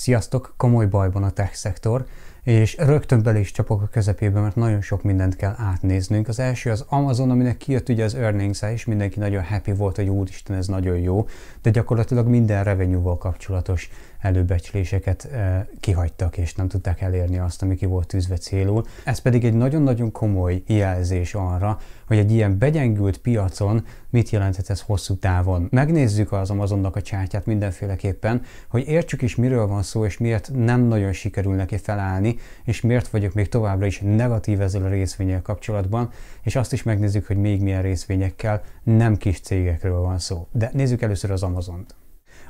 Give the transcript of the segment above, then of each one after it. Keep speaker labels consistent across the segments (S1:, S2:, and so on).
S1: Sziasztok, komoly bajban a tech szektor, és rögtön bele is csapok a közepébe, mert nagyon sok mindent kell átnéznünk. Az első az Amazon, aminek kijött ugye az earnings és mindenki nagyon happy volt, hogy úristen, ez nagyon jó, de gyakorlatilag minden revenue-val kapcsolatos előbecsléseket eh, kihagytak, és nem tudták elérni azt, ami ki volt tűzve célul. Ez pedig egy nagyon-nagyon komoly jelzés arra, hogy egy ilyen begyengült piacon mit jelenthet ez hosszú távon. Megnézzük az Amazonnak a csártyát mindenféleképpen, hogy értsük is miről van szó, és miért nem nagyon sikerül neki felállni, és miért vagyok még továbbra is negatív ezzel a részvényel kapcsolatban, és azt is megnézzük, hogy még milyen részvényekkel nem kis cégekről van szó. De nézzük először az Amazont.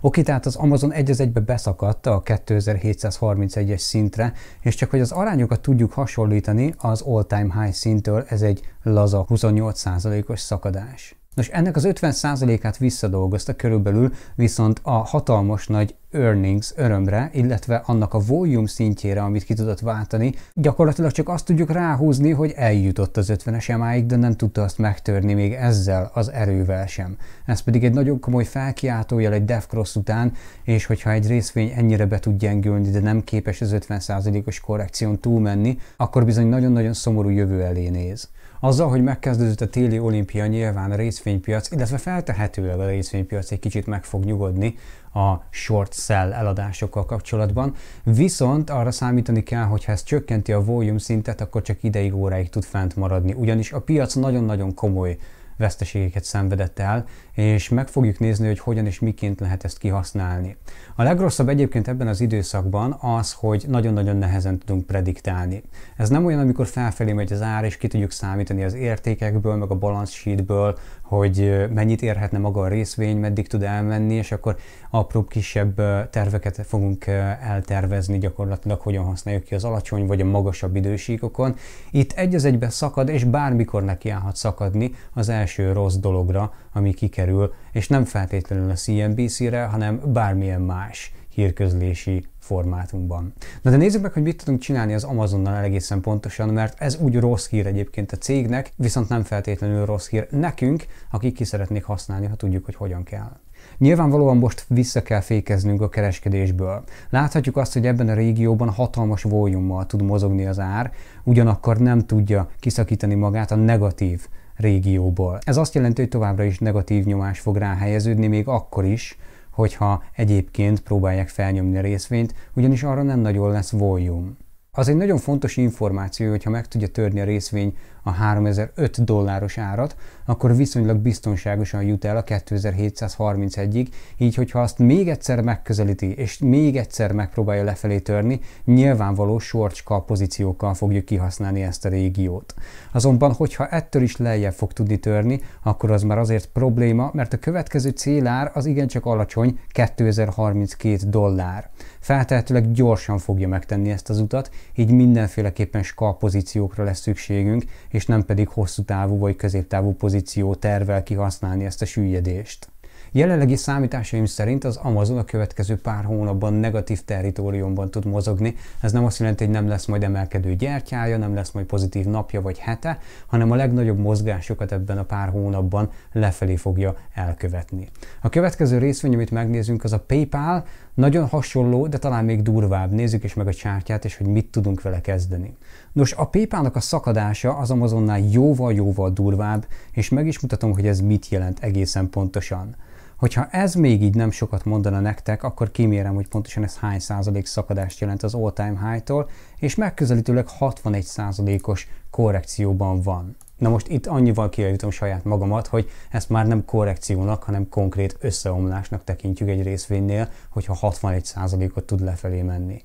S1: Oké, tehát az Amazon egy az egybe beszakadt a 2731-es szintre, és csak hogy az arányokat tudjuk hasonlítani, az all-time high szintől ez egy laza 28%-os szakadás. Nos, ennek az 50%-át visszadolgozta körülbelül, viszont a hatalmas nagy earnings örömre, illetve annak a volume szintjére, amit ki tudott váltani, gyakorlatilag csak azt tudjuk ráhúzni, hogy eljutott az 50-es emáig, de nem tudta azt megtörni még ezzel az erővel sem. Ez pedig egy nagyon komoly felkiáltójel egy DevCross után, és hogyha egy részvény ennyire be tud gyengülni, de nem képes az 50%-os korrekción túlmenni, akkor bizony nagyon-nagyon szomorú jövő elé néz. Azzal, hogy megkezdődött a téli olimpia, nyilván a részvénypiac, illetve feltehetőleg a részvénypiac egy kicsit meg fog nyugodni, a short sell eladásokkal kapcsolatban, viszont arra számítani kell, hogy ha ez csökkenti a volume szintet, akkor csak ideig óráig tud fent maradni, ugyanis a piac nagyon-nagyon komoly veszteségeket szenvedett el, és meg fogjuk nézni, hogy hogyan és miként lehet ezt kihasználni. A legrosszabb egyébként ebben az időszakban az, hogy nagyon-nagyon nehezen tudunk prediktálni. Ez nem olyan, amikor felfelé megy az ár, és ki tudjuk számítani az értékekből, meg a balance sheetből, hogy mennyit érhetne maga a részvény, meddig tud elmenni, és akkor apróbb kisebb terveket fogunk eltervezni gyakorlatilag, hogyan használjuk ki az alacsony vagy a magasabb idősíkokon. Itt egy az egyben szakad, és bármikor nekiállhat szakadni az első rossz dologra, ami kikerül, és nem feltétlenül a CNBC-re, hanem bármilyen más hírközlési formátumban. Na de nézzük meg, hogy mit tudunk csinálni az Amazonnal egészen pontosan, mert ez úgy rossz hír egyébként a cégnek, viszont nem feltétlenül rossz hír nekünk, akik ki szeretnék használni, ha tudjuk, hogy hogyan kell. Nyilvánvalóan most vissza kell fékeznünk a kereskedésből. Láthatjuk azt, hogy ebben a régióban hatalmas volyummal tud mozogni az ár, ugyanakkor nem tudja kiszakítani magát a negatív régióból. Ez azt jelenti, hogy továbbra is negatív nyomás fog ráhelyeződni, még akkor is, hogyha egyébként próbálják felnyomni a részvényt, ugyanis arra nem nagyon lesz volume. Az egy nagyon fontos információ, hogyha meg tudja törni a részvény a 3005 dolláros árat, akkor viszonylag biztonságosan jut el a 2731-ig, így hogyha azt még egyszer megközelíti, és még egyszer megpróbálja lefelé törni, nyilvánvaló sorcska pozíciókkal fogjuk kihasználni ezt a régiót. Azonban, hogyha ettől is lejjebb fog tudni törni, akkor az már azért probléma, mert a következő célár az igencsak alacsony, 2032 dollár. Feltehetőleg gyorsan fogja megtenni ezt az utat, így mindenféleképpen ska pozíciókra lesz szükségünk, és nem pedig hosszú távú vagy középtávú pozíció tervel kihasználni ezt a süllyedést. Jelenlegi számításaim szerint az Amazon a következő pár hónapban negatív territóriumban tud mozogni. Ez nem azt jelenti, hogy nem lesz majd emelkedő gyertyája, nem lesz majd pozitív napja vagy hete, hanem a legnagyobb mozgásokat ebben a pár hónapban lefelé fogja elkövetni. A következő részvény, amit megnézünk, az a PayPal, nagyon hasonló, de talán még durvább. Nézzük is meg a csártyát, és hogy mit tudunk vele kezdeni. Nos, a PayPal-nak a szakadása az Amazonnál jóval-jóval durvább, és meg is mutatom, hogy ez mit jelent egészen pontosan. Hogyha ez még így nem sokat mondana nektek, akkor kimérem, hogy pontosan ez hány százalék szakadást jelent az all-time high-tól, és megközelítőleg 61 százalékos korrekcióban van. Na most itt annyival kijavítom saját magamat, hogy ezt már nem korrekciónak, hanem konkrét összeomlásnak tekintjük egy részvénynél, hogyha 61%-ot tud lefelé menni.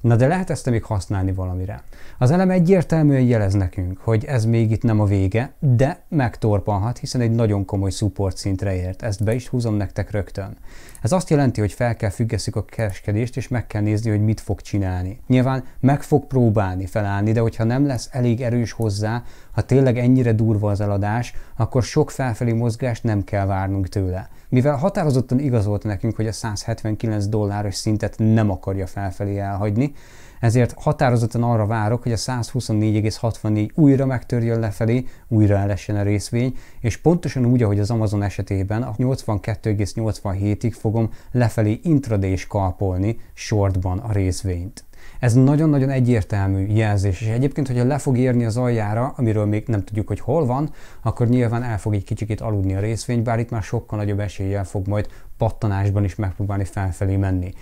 S1: Na de lehet ezt még használni valamire. Az elem egyértelműen jelez nekünk, hogy ez még itt nem a vége, de megtorpanhat, hiszen egy nagyon komoly support szintre ért. Ezt be is húzom nektek rögtön. Ez azt jelenti, hogy fel kell függesszük a kereskedést, és meg kell nézni, hogy mit fog csinálni. Nyilván meg fog próbálni felállni, de hogyha nem lesz elég erős hozzá, ha tényleg ennyire durva az eladás, akkor sok felfelé mozgást nem kell várnunk tőle. Mivel határozottan igazolt nekünk, hogy a 179 dolláros szintet nem akarja felfelé elhagyni, ezért határozottan arra várok, hogy a 124,64 újra megtörjön lefelé, újra elessen a részvény, és pontosan úgy, ahogy az Amazon esetében a 82,87-ig fogom lefelé intradés kalpolni shortban a részvényt. Ez nagyon-nagyon egyértelmű jelzés, és egyébként, hogyha le fog érni az aljára, amiről még nem tudjuk, hogy hol van, akkor nyilván el fog egy kicsikét aludni a részvény, bár itt már sokkal nagyobb eséllyel fog majd pattanásban is megpróbálni felfelé menni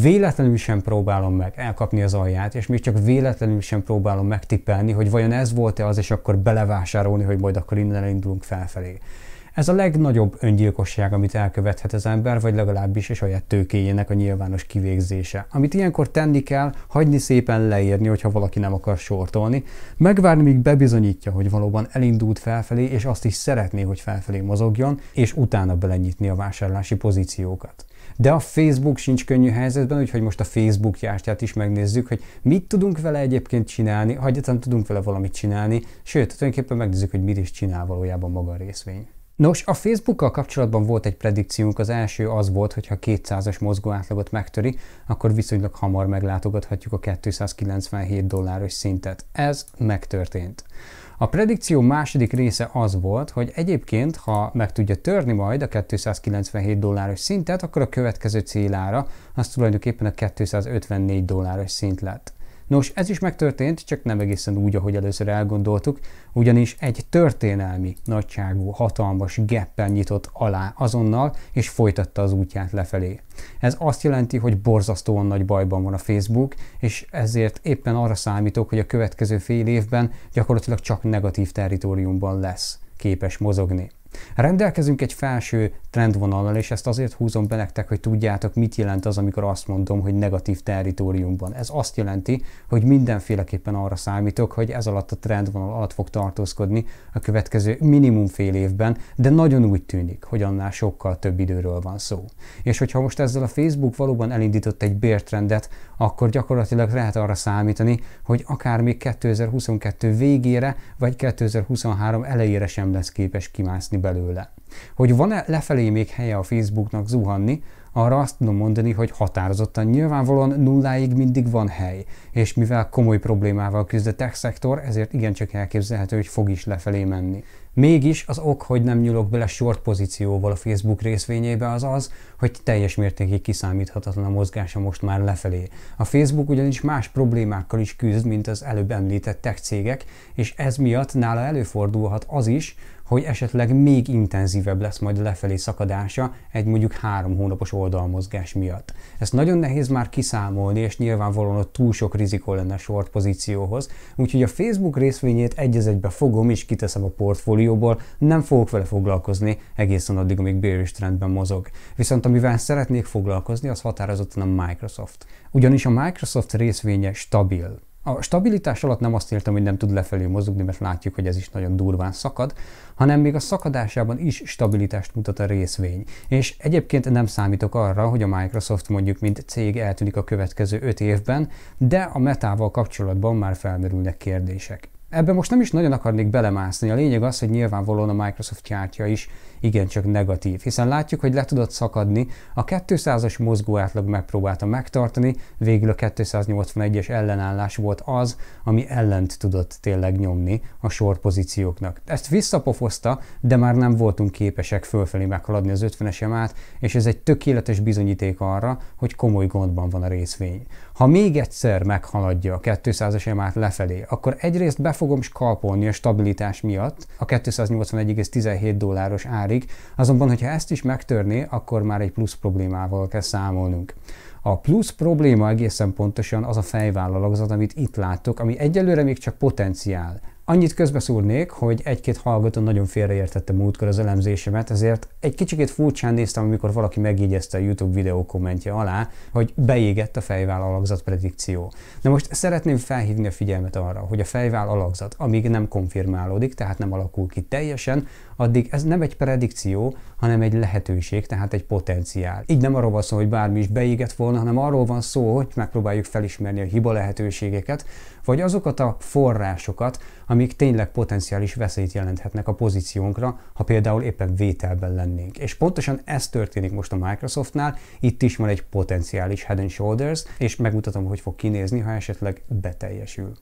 S1: véletlenül sem próbálom meg elkapni az alját, és még csak véletlenül sem próbálom megtippelni, hogy vajon ez volt-e az, és akkor belevásárolni, hogy majd akkor innen elindulunk felfelé. Ez a legnagyobb öngyilkosság, amit elkövethet az ember, vagy legalábbis a saját tőkéjének a nyilvános kivégzése. Amit ilyenkor tenni kell, hagyni szépen leírni, hogyha valaki nem akar sortolni, megvárni, míg bebizonyítja, hogy valóban elindult felfelé, és azt is szeretné, hogy felfelé mozogjon, és utána belenyitni a vásárlási pozíciókat. De a Facebook sincs könnyű helyzetben, úgyhogy most a Facebook jártját is megnézzük, hogy mit tudunk vele egyébként csinálni, ha egyáltalán tudunk vele valamit csinálni, sőt, tulajdonképpen megnézzük, hogy mit is csinál valójában maga a részvény. Nos, a Facebookkal kapcsolatban volt egy predikciónk, az első az volt, hogy ha 200-as mozgó átlagot megtöri, akkor viszonylag hamar meglátogathatjuk a 297 dolláros szintet. Ez megtörtént. A predikció második része az volt, hogy egyébként, ha meg tudja törni majd a 297 dolláros szintet, akkor a következő célára az tulajdonképpen a 254 dolláros szint lett. Nos, ez is megtörtént, csak nem egészen úgy, ahogy először elgondoltuk, ugyanis egy történelmi nagyságú, hatalmas geppel nyitott alá azonnal, és folytatta az útját lefelé. Ez azt jelenti, hogy borzasztóan nagy bajban van a Facebook, és ezért éppen arra számítok, hogy a következő fél évben gyakorlatilag csak negatív territóriumban lesz képes mozogni. Rendelkezünk egy felső trendvonallal, és ezt azért húzom be nektek, hogy tudjátok, mit jelent az, amikor azt mondom, hogy negatív territóriumban. Ez azt jelenti, hogy mindenféleképpen arra számítok, hogy ez alatt a trendvonal alatt fog tartózkodni a következő minimum fél évben, de nagyon úgy tűnik, hogy annál sokkal több időről van szó. És hogyha most ezzel a Facebook valóban elindított egy bértrendet, akkor gyakorlatilag lehet arra számítani, hogy akár még 2022 végére, vagy 2023 elejére sem lesz képes kimászni be belőle. Hogy van-e lefelé még helye a Facebooknak zuhanni, arra azt tudom mondani, hogy határozottan nyilvánvalóan nulláig mindig van hely, és mivel komoly problémával küzd a tech szektor, ezért igencsak elképzelhető, hogy fog is lefelé menni. Mégis az ok, hogy nem nyúlok bele short pozícióval a Facebook részvényébe az az, hogy teljes mértékig kiszámíthatatlan a mozgása most már lefelé. A Facebook ugyanis más problémákkal is küzd, mint az előbb említett tech cégek, és ez miatt nála előfordulhat az is, hogy esetleg még intenzívebb lesz majd a lefelé szakadása egy mondjuk három hónapos oldalmozgás miatt. Ezt nagyon nehéz már kiszámolni, és nyilvánvalóan ott túl sok rizikó lenne a short pozícióhoz, úgyhogy a Facebook részvényét egy egybe fogom és kiteszem a portfólióból, nem fogok vele foglalkozni egészen addig, amíg bearish trendben mozog. Viszont amivel szeretnék foglalkozni, az határozottan a Microsoft. Ugyanis a Microsoft részvénye stabil, a stabilitás alatt nem azt értem, hogy nem tud lefelé mozogni, mert látjuk, hogy ez is nagyon durván szakad, hanem még a szakadásában is stabilitást mutat a részvény. És egyébként nem számítok arra, hogy a Microsoft mondjuk mint cég eltűnik a következő 5 évben, de a metával kapcsolatban már felmerülnek kérdések. Ebben most nem is nagyon akarnék belemászni, a lényeg az, hogy nyilvánvalóan a Microsoft kártya is igencsak negatív, hiszen látjuk, hogy le tudott szakadni, a 200-as mozgó átlag megpróbálta megtartani, végül a 281-es ellenállás volt az, ami ellent tudott tényleg nyomni a sorpozícióknak. Ezt visszapofozta, de már nem voltunk képesek fölfelé meghaladni az 50-es emát, és ez egy tökéletes bizonyíték arra, hogy komoly gondban van a részvény. Ha még egyszer meghaladja a 200-as emát lefelé, akkor egyrészt be fogom skalpolni a stabilitás miatt a 281,17 dolláros ár határig, azonban, hogyha ezt is megtörné, akkor már egy plusz problémával kell számolnunk. A plusz probléma egészen pontosan az a fejvállalkozat, amit itt láttok, ami egyelőre még csak potenciál. Annyit közbeszúrnék, hogy egy-két hallgató nagyon félreértette múltkor az elemzésemet, ezért egy kicsikét furcsán néztem, amikor valaki megjegyezte a YouTube videó kommentje alá, hogy beégett a fejvál alakzat predikció. Na most szeretném felhívni a figyelmet arra, hogy a fejvál alakzat, amíg nem konfirmálódik, tehát nem alakul ki teljesen, addig ez nem egy predikció, hanem egy lehetőség, tehát egy potenciál. Így nem arról van szó, hogy bármi is beégett volna, hanem arról van szó, hogy megpróbáljuk felismerni a hiba lehetőségeket, vagy azokat a forrásokat, amik tényleg potenciális veszélyt jelenthetnek a pozíciónkra, ha például éppen vételben lennénk. És pontosan ez történik most a Microsoftnál, itt is van egy potenciális head and shoulders, és megmutatom, hogy fog kinézni, ha esetleg beteljesül.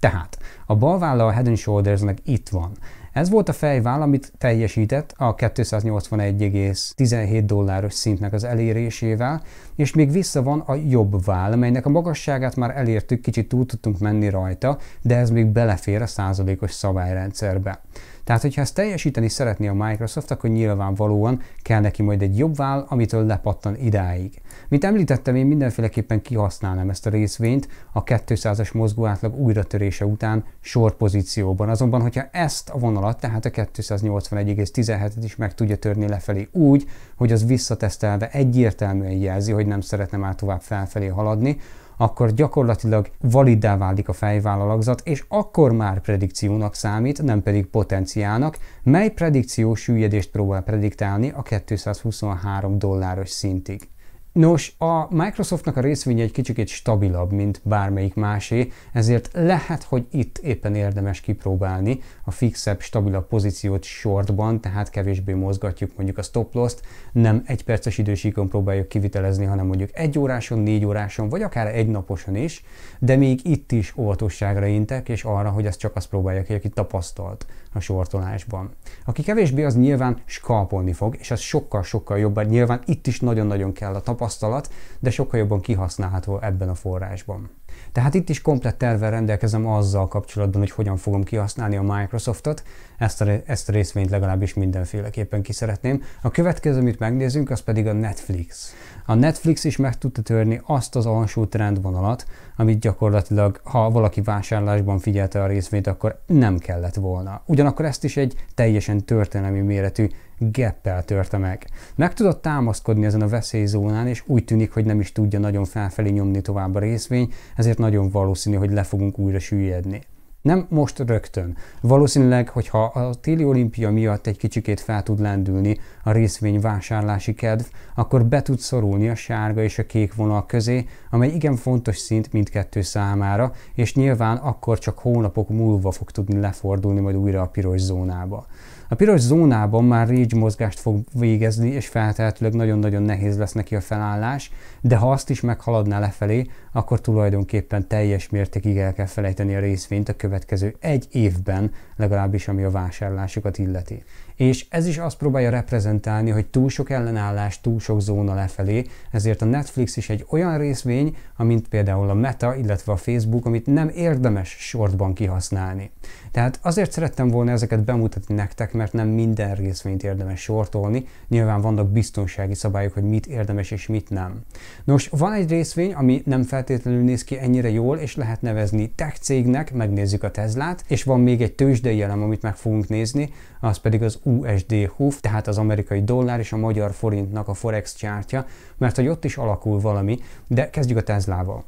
S1: Tehát a bal válla a Head and Shouldersnek itt van. Ez volt a fejvál, amit teljesített a 281,17 dolláros szintnek az elérésével, és még vissza van a jobb váll, melynek a magasságát már elértük, kicsit túl tudtunk menni rajta, de ez még belefér a százalékos szabályrendszerbe. Tehát, hogyha ezt teljesíteni szeretné a Microsoft, akkor nyilvánvalóan kell neki majd egy jobb váll, amitől lepattan idáig. Mint említettem, én mindenféleképpen kihasználnám ezt a részvényt a 200-as mozgó átlag újratörése után short pozícióban. Azonban, hogyha ezt a vonalat, tehát a 281,17-et is meg tudja törni lefelé úgy, hogy az visszatesztelve egyértelműen jelzi, hogy nem szeretne már tovább felfelé haladni, akkor gyakorlatilag validá válik a fejvállalakzat, és akkor már predikciónak számít, nem pedig potenciának, mely predikció süllyedést próbál prediktálni a 223 dolláros szintig. Nos, a Microsoftnak a részvénye egy kicsikét stabilabb, mint bármelyik másé, ezért lehet, hogy itt éppen érdemes kipróbálni a fixebb, stabilabb pozíciót shortban, tehát kevésbé mozgatjuk mondjuk a stop loss-t, nem egy perces idősíkon próbáljuk kivitelezni, hanem mondjuk egy óráson, négy óráson, vagy akár egy naposon is, de még itt is óvatosságra intek, és arra, hogy ezt csak azt próbálják, hogy aki tapasztalt a sortolásban. Aki kevésbé, az nyilván skalpolni fog, és ez sokkal-sokkal jobban, nyilván itt is nagyon-nagyon kell a tapasztalat, de sokkal jobban kihasználható ebben a forrásban. Tehát itt is komplett tervvel rendelkezem azzal kapcsolatban, hogy hogyan fogom kihasználni a Microsoftot. Ezt a, ezt a részvényt legalábbis mindenféleképpen ki szeretném. A következő, amit megnézünk, az pedig a Netflix. A Netflix is meg tudta törni azt az alsó trendvonalat, amit gyakorlatilag, ha valaki vásárlásban figyelte a részvényt, akkor nem kellett volna. Ugyanakkor ezt is egy teljesen történelmi méretű geppel törte meg. Meg tudott támaszkodni ezen a veszélyzónán, és úgy tűnik, hogy nem is tudja nagyon felfelé nyomni tovább a részvény, ezért nagyon valószínű, hogy le fogunk újra süllyedni. Nem most rögtön. Valószínűleg, hogyha a téli olimpia miatt egy kicsikét fel tud lendülni a részvény vásárlási kedv, akkor be tud szorulni a sárga és a kék vonal közé, amely igen fontos szint mindkettő számára, és nyilván akkor csak hónapok múlva fog tudni lefordulni majd újra a piros zónába. A piros zónában már rage mozgást fog végezni, és feltehetőleg nagyon-nagyon nehéz lesz neki a felállás, de ha azt is meghaladná lefelé, akkor tulajdonképpen teljes mértékig el kell felejteni a részvényt a következő egy évben, legalábbis ami a vásárlásokat illeti. És ez is azt próbálja reprezentálni, hogy túl sok ellenállás, túl sok zóna lefelé, ezért a Netflix is egy olyan részvény, amint például a Meta, illetve a Facebook, amit nem érdemes sortban kihasználni. Tehát azért szerettem volna ezeket bemutatni nektek, mert nem minden részvényt érdemes sortolni, nyilván vannak biztonsági szabályok, hogy mit érdemes és mit nem. Nos, van egy részvény, ami nem feltétlenül néz ki ennyire jól, és lehet nevezni tech cégnek, megnézzük a Tezlát, és van még egy tőzsdei elem, amit meg fogunk nézni, az pedig az USD HUF, tehát az amerikai dollár és a magyar forintnak a forex csártya, mert hogy ott is alakul valami, de kezdjük a Tesla-val.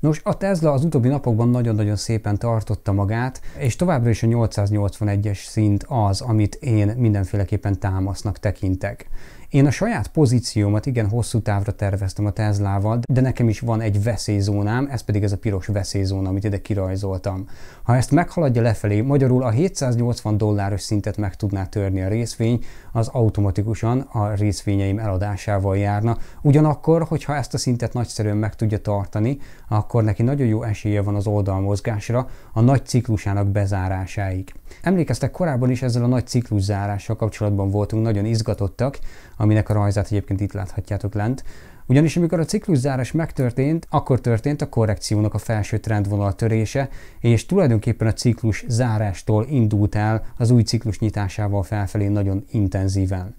S1: Nos, a Tesla az utóbbi napokban nagyon-nagyon szépen tartotta magát, és továbbra is a 881-es szint az, amit én mindenféleképpen támasznak tekintek. Én a saját pozíciómat igen hosszú távra terveztem a Teslával, de nekem is van egy veszélyzónám, ez pedig ez a piros veszélyzóna, amit ide kirajzoltam. Ha ezt meghaladja lefelé, magyarul a 780 dolláros szintet meg tudná törni a részvény, az automatikusan a részvényeim eladásával járna. Ugyanakkor, hogyha ezt a szintet nagyszerűen meg tudja tartani, akkor neki nagyon jó esélye van az oldalmozgásra, a nagy ciklusának bezárásáig. Emlékeztek, korábban is ezzel a nagy ciklus zárással kapcsolatban voltunk nagyon izgatottak, aminek a rajzát egyébként itt láthatjátok lent. Ugyanis amikor a cikluszárás megtörtént, akkor történt a korrekciónak a felső trendvonal törése, és tulajdonképpen a ciklus zárástól indult el az új ciklus nyitásával felfelé nagyon intenzíven.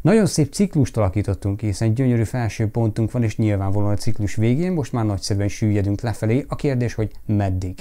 S1: Nagyon szép ciklust alakítottunk, hiszen gyönyörű felső pontunk van, és nyilvánvalóan a ciklus végén most már nagyszerűen süllyedünk lefelé, a kérdés, hogy meddig.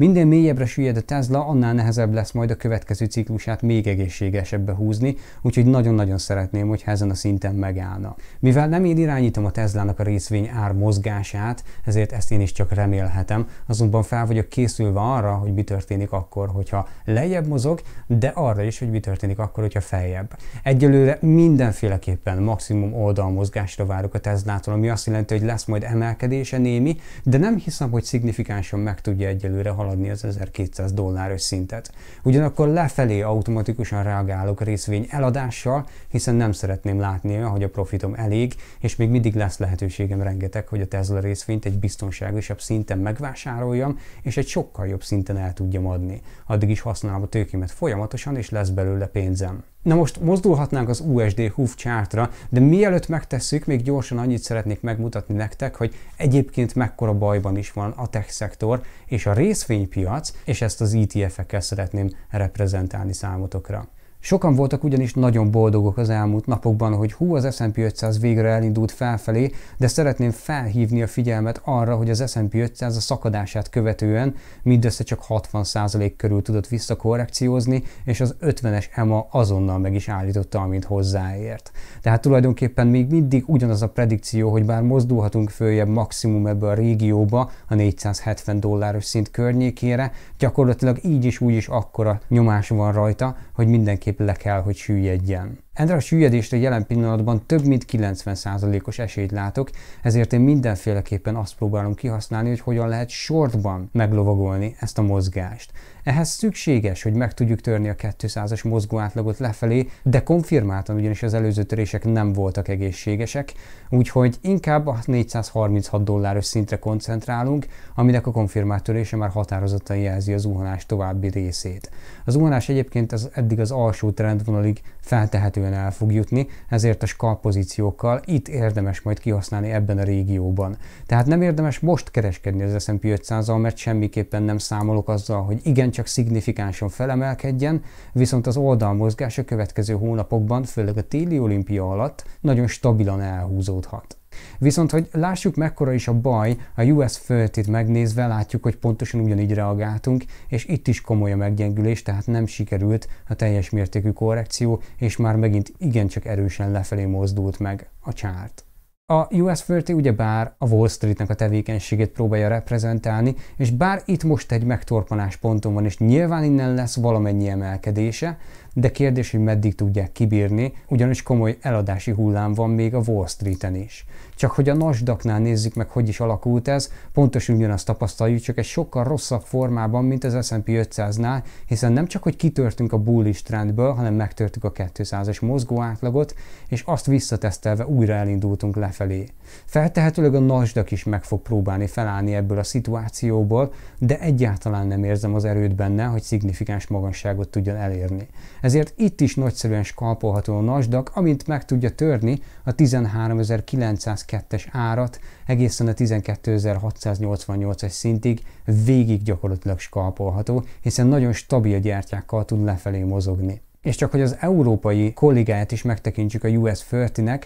S1: Minden mélyebbre süllyed a Tesla, annál nehezebb lesz majd a következő ciklusát még egészségesebbe húzni, úgyhogy nagyon-nagyon szeretném, hogy ezen a szinten megállna. Mivel nem én irányítom a Teslának a részvény ár mozgását, ezért ezt én is csak remélhetem, azonban fel vagyok készülve arra, hogy mi történik akkor, hogyha lejjebb mozog, de arra is, hogy mi történik akkor, hogyha feljebb. Egyelőre mindenféleképpen maximum oldalmozgásra várok a Teslától, ami azt jelenti, hogy lesz majd emelkedése némi, de nem hiszem, hogy szignifikánsan meg tudja egyelőre haladni meghaladni az 1200 dolláros szintet. Ugyanakkor lefelé automatikusan reagálok részvény eladással, hiszen nem szeretném látni, hogy a profitom elég, és még mindig lesz lehetőségem rengeteg, hogy a Tesla részvényt egy biztonságosabb szinten megvásároljam, és egy sokkal jobb szinten el tudjam adni. Addig is használom a tőkémet folyamatosan, és lesz belőle pénzem. Na most mozdulhatnánk az USD HUF csártra, de mielőtt megtesszük, még gyorsan annyit szeretnék megmutatni nektek, hogy egyébként mekkora bajban is van a tech szektor és a részvénypiac, és ezt az ETF-ekkel szeretném reprezentálni számotokra. Sokan voltak ugyanis nagyon boldogok az elmúlt napokban, hogy hú, az S&P 500 végre elindult felfelé, de szeretném felhívni a figyelmet arra, hogy az S&P 500 a szakadását követően mindössze csak 60% körül tudott visszakorrekciózni, és az 50-es EMA azonnal meg is állította, amit hozzáért. Tehát tulajdonképpen még mindig ugyanaz a predikció, hogy bár mozdulhatunk följebb maximum ebbe a régióba, a 470 dolláros szint környékére, gyakorlatilag így is úgy is akkora nyomás van rajta, hogy mindenki mindenképp le kell, hogy süllyedjen. Erre a süllyedésre jelen pillanatban több mint 90%-os esélyt látok, ezért én mindenféleképpen azt próbálom kihasználni, hogy hogyan lehet sortban meglovagolni ezt a mozgást. Ehhez szükséges, hogy meg tudjuk törni a 200-as mozgó átlagot lefelé, de konfirmáltan ugyanis az előző törések nem voltak egészségesek, úgyhogy inkább a 436 dolláros szintre koncentrálunk, aminek a konfirmált törése már határozottan jelzi az zuhanás további részét. Az zuhanás egyébként az eddig az alsó trendvonalig feltehetően könnyen el fog jutni, ezért a skal pozíciókkal itt érdemes majd kihasználni ebben a régióban. Tehát nem érdemes most kereskedni az S&P 500-al, mert semmiképpen nem számolok azzal, hogy igencsak szignifikánsan felemelkedjen, viszont az oldalmozgás a következő hónapokban, főleg a téli olimpia alatt nagyon stabilan elhúzódhat. Viszont, hogy lássuk mekkora is a baj, a US föltét megnézve látjuk, hogy pontosan ugyanígy reagáltunk, és itt is komoly a meggyengülés, tehát nem sikerült a teljes mértékű korrekció, és már megint igencsak erősen lefelé mozdult meg a csárt. A US Fölti bár a Wall Streetnek a tevékenységét próbálja reprezentálni, és bár itt most egy megtorpanás ponton van, és nyilván innen lesz valamennyi emelkedése, de kérdés, hogy meddig tudják kibírni, ugyanis komoly eladási hullám van még a Wall Streeten is. Csak hogy a nasdaqnál nézzük meg, hogy is alakult ez, pontosan ugyanazt tapasztaljuk, csak egy sokkal rosszabb formában, mint az S&P 500-nál, hiszen nem csak, hogy kitörtünk a bullish trendből, hanem megtörtük a 200-as mozgó átlagot, és azt visszatesztelve újra elindultunk lefelé. Feltehetőleg a nasdaq is meg fog próbálni felállni ebből a szituációból, de egyáltalán nem érzem az erőt benne, hogy szignifikáns magasságot tudjon elérni. Ezért itt is nagyszerűen skalpolható a nasdaq, amint meg tudja törni a 13900 2-es árat egészen a 12.688-es szintig végig gyakorlatilag skalpolható, hiszen nagyon stabil gyártyákkal tud lefelé mozogni. És csak hogy az európai kollégáját is megtekintsük a US 30-nek,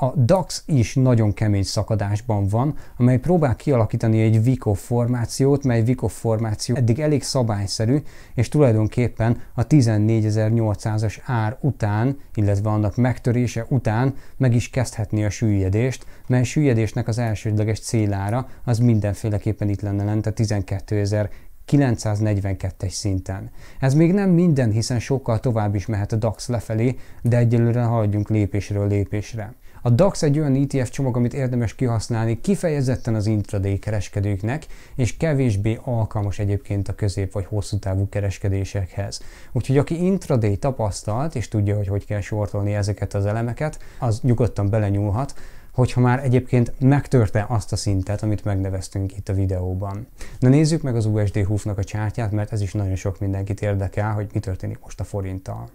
S1: a DAX is nagyon kemény szakadásban van, amely próbál kialakítani egy Vico formációt, mely Vico formáció eddig elég szabályszerű, és tulajdonképpen a 14.800-as ár után, illetve annak megtörése után meg is kezdhetné a süllyedést, mely süllyedésnek az elsődleges célára az mindenféleképpen itt lenne lent a 12.000 942-es szinten. Ez még nem minden, hiszen sokkal tovább is mehet a DAX lefelé, de egyelőre haladjunk lépésről lépésre. A DAX egy olyan ETF csomag, amit érdemes kihasználni kifejezetten az intraday kereskedőknek, és kevésbé alkalmas egyébként a közép vagy hosszú távú kereskedésekhez. Úgyhogy aki intraday tapasztalt, és tudja, hogy hogy kell sortolni ezeket az elemeket, az nyugodtan belenyúlhat, hogyha már egyébként megtörte azt a szintet, amit megneveztünk itt a videóban. Na nézzük meg az USD nak a csártyát, mert ez is nagyon sok mindenkit érdekel, hogy mi történik most a forinttal.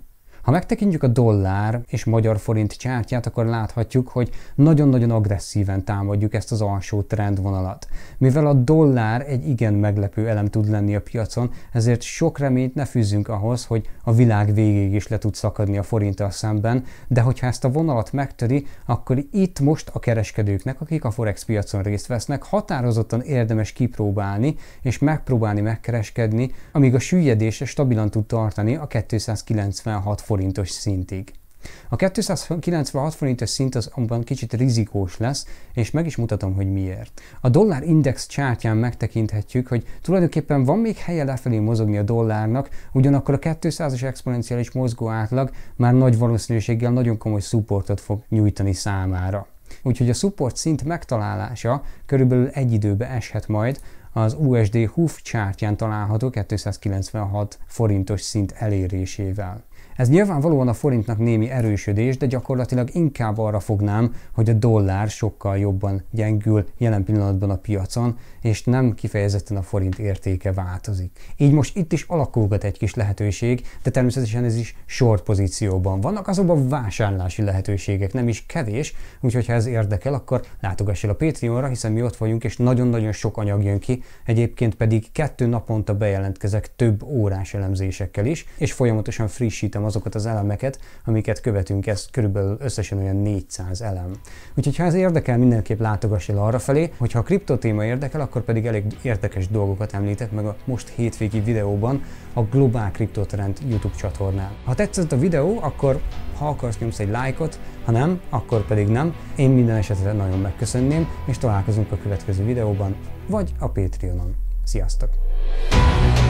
S1: Ha megtekintjük a dollár és magyar forint csártyát, akkor láthatjuk, hogy nagyon-nagyon agresszíven támadjuk ezt az alsó trendvonalat. Mivel a dollár egy igen meglepő elem tud lenni a piacon, ezért sok reményt ne fűzzünk ahhoz, hogy a világ végéig is le tud szakadni a forinttal szemben, de hogyha ezt a vonalat megtöri, akkor itt most a kereskedőknek, akik a forex piacon részt vesznek, határozottan érdemes kipróbálni és megpróbálni megkereskedni, amíg a süllyedése stabilan tud tartani a 296 forint forintos szintig. A 296 forintos szint azonban kicsit rizikós lesz, és meg is mutatom, hogy miért. A dollár index csártyán megtekinthetjük, hogy tulajdonképpen van még helye lefelé mozogni a dollárnak, ugyanakkor a 200-as exponenciális mozgó átlag már nagy valószínűséggel nagyon komoly szupportot fog nyújtani számára. Úgyhogy a support szint megtalálása körülbelül egy időbe eshet majd, az USD HUF csártyán található 296 forintos szint elérésével. Ez nyilvánvalóan a forintnak némi erősödés, de gyakorlatilag inkább arra fognám, hogy a dollár sokkal jobban gyengül jelen pillanatban a piacon, és nem kifejezetten a forint értéke változik. Így most itt is alakulgat egy kis lehetőség, de természetesen ez is short pozícióban. Vannak azonban vásárlási lehetőségek, nem is kevés, úgyhogy ha ez érdekel, akkor látogass el a Patreonra, hiszen mi ott vagyunk, és nagyon-nagyon sok anyag jön ki, egyébként pedig kettő naponta bejelentkezek több órás elemzésekkel is, és folyamatosan frissítem mondanám azokat az elemeket, amiket követünk, ez körülbelül összesen olyan 400 elem. Úgyhogy ha ez érdekel, mindenképp látogass el arra felé, hogyha a téma érdekel, akkor pedig elég érdekes dolgokat említett meg a most hétvégi videóban a Globál Kriptotrend YouTube csatornán. Ha tetszett a videó, akkor ha akarsz nyomsz egy lájkot, ha nem, akkor pedig nem. Én minden esetre nagyon megköszönném, és találkozunk a következő videóban, vagy a Patreonon. Sziasztok!